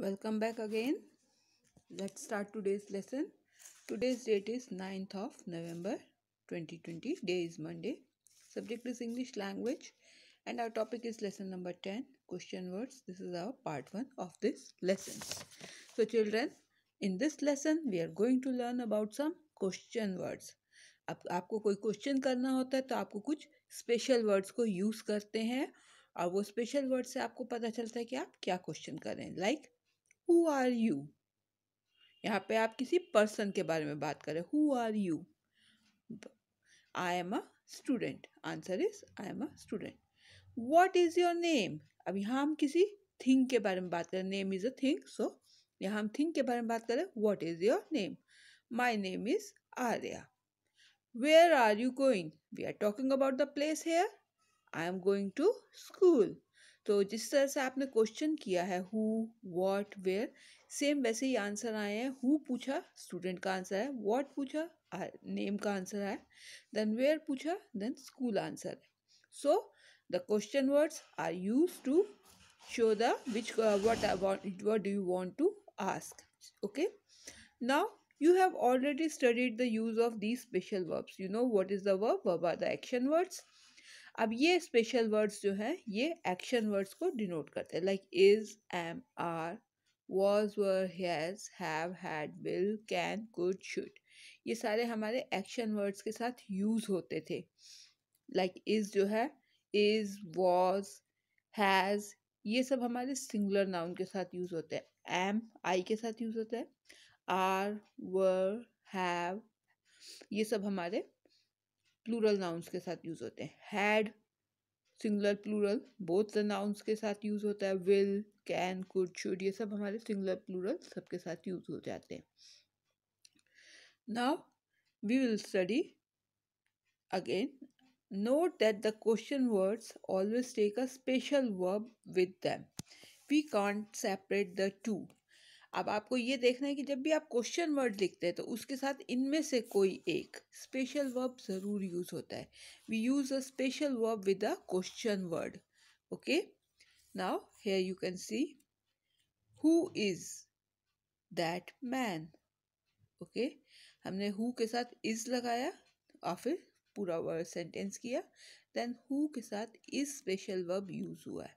welcome back again let's start today's lesson today's date is 9th of november 2020 day is monday subject is english language and our topic is lesson number 10 question words this is our part 1 of this lesson so children in this lesson we are going to learn about some question words अब आपको कोई question करना होता है तो आपको कुछ special words को यूज़ करते हैं और वो स्पेशल वर्ड से आपको पता चलता है कि आप क्या क्वेश्चन करें like like, who are you यहाँ पे आप किसी पर्सन के बारे में बात करें who are you I am a student answer is I am a student what is your name अब यहाँ हम किसी थिंग के बारे में बात करें name is a thing so यहाँ हम थिंग के बारे में बात करें what is your name my name is Arya where are you going we are talking about the place here I am going to school तो जिस तरह से आपने क्वेश्चन किया है हु वॉट वेयर सेम वैसे ही आंसर आए हैं हु पूछा स्टूडेंट का आंसर है वॉट पूछा नेम का आंसर है देन वेयर पूछा देन स्कूल आंसर है so the question words are use to show the which what what do you want to ask okay now you have already studied the use of these special verbs you know what is the verb verb are the action words अब ये special words जो हैं ये action words को denote करते हैं like is am are was were has have had will can could should ये सारे हमारे एक्शन वर्ड्स के साथ यूज़ होते थे लाइक like, इज़ जो है इज़ वॉज हैज़ ये सब हमारे सिंगुलर नाउन के साथ यूज़ होते हैं एम आई के साथ यूज़ होता है आर वर हैव ये सब हमारे प्लूरल नाउंस के साथ यूज़ होते हैं had singular plural both the nouns के साथ यूज़ होता है विल कैन कुड शुड ये सब हमारे सिंगुलर प्लूरल सबके साथ यूज़ हो जाते हैं now we will study again note that the question words always take a special verb with them we can't separate the two अब आपको ये देखना है कि जब भी आप क्वेश्चन वर्ड लिखते हैं तो उसके साथ इनमें से कोई एक स्पेशल वर्ब ज़रूर यूज़ होता है we use a special verb with a question word okay now here you can see who is that man okay हमने हु के साथ इज़ लगाया और फिर पूरा वर्ड सेंटेंस किया देन हु के साथ इज स्पेशल वर्ब यूज़ हुआ है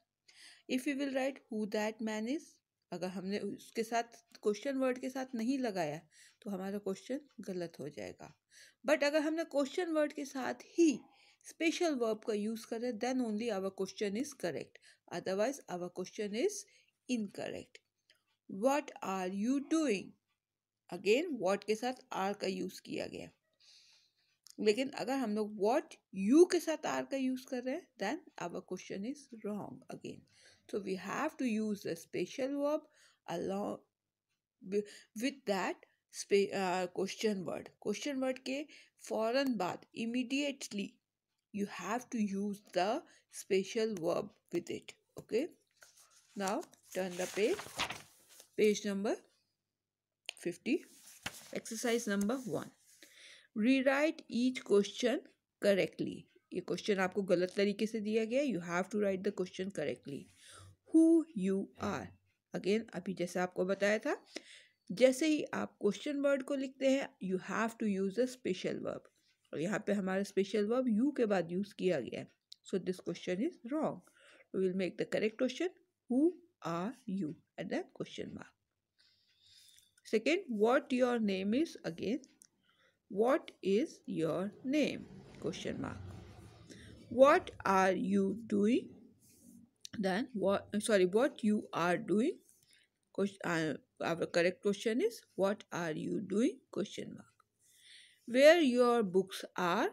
if you will write who that man is अगर हमने उसके साथ क्वेश्चन वर्ड के साथ नहीं लगाया तो हमारा क्वेश्चन गलत हो जाएगा बट अगर हमने क्वेश्चन वर्ड के साथ ही स्पेशल वर्ब का यूज़ करें then only our question is correct otherwise our question is incorrect what are you doing again word के साथ आर का यूज़ किया गया लेकिन अगर हम लोग वॉट यू के साथ आर का यूज़ कर रहे हैं then our question is wrong again so we have to use the special verb along with that question word question word के फौरन बाद immediately you have to use the special verb with it okay now turn the page page number fifty exercise number one write each question correctly ये question आपको गलत तरीके से दिया गया you have to write the question correctly who you are again अभी जैसे आपको बताया था जैसे ही आप क्वेश्चन वर्ड को लिखते हैं you have to use a special verb और यहाँ पे हमारा स्पेशल वर्ब यू के बाद यूज़ किया गया है so this question is wrong will make the correct question who are you at the question mark second what your name is again what is your name question mark what are you doing then what sorry what you are doing question uh, our correct question is what are you doing question mark where your books are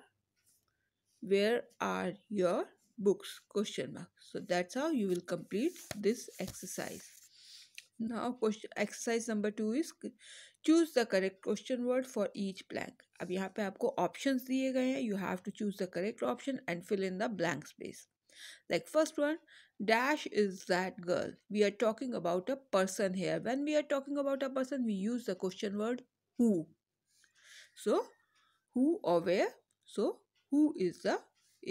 where are your books question mark so that's how you will complete this exercise now question exercise number 2 is Choose the correct question word for each blank. अब यहाँ पे आपको options दिए गए हैं you have to choose the correct option and fill in the blank space like first one dash is that girl we are talking about a person here when we are talking about a person we use the question word who so who or where so who is the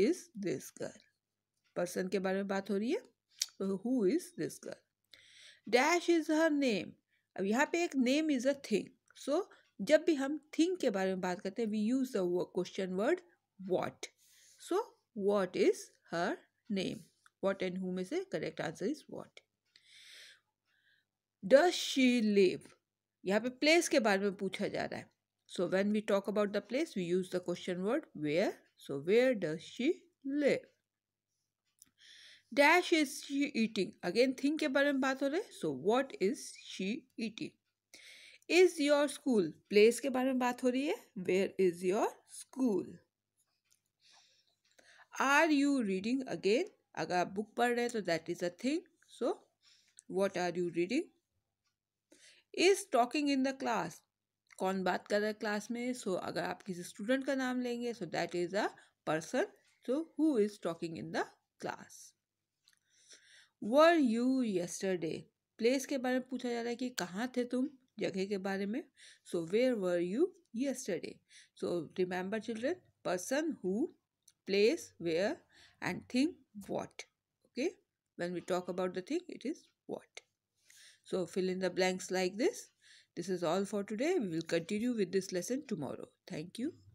is this girl person के बारे में बात हो रही है so who is this girl dash is her name अब यहाँ पे एक name is a thing so जब भी हम थिंग के बारे में बात करते हैं we use the question word what so what is her name what and who में से correct answer is what D live यहाँ पे प्लेस के बारे में पूछा जा रहा है so when we talk about the place we use the question word where so where does she live dash is she eating again thing के बारे में बात हो रही है so what is she eating is your school place के बारे में बात हो रही है where is your school are you reading again अगर आप बुक पढ़ रहे हैं तो that is a thing so what are you reading is talking in the class कौन बात कर रहा है क्लास में सो so, अगर आप किसी स्टूडेंट का नाम लेंगे so that is a person so who is talking in the class were you yesterday place के बारे में पूछा जा रहा है कि कहाँ थे तुम जगह के बारे में so where were you yesterday so remember children person who place where and thing what okay when we talk about the thing it is what so fill in the blanks like this this is all for today we will continue with this lesson tomorrow thank you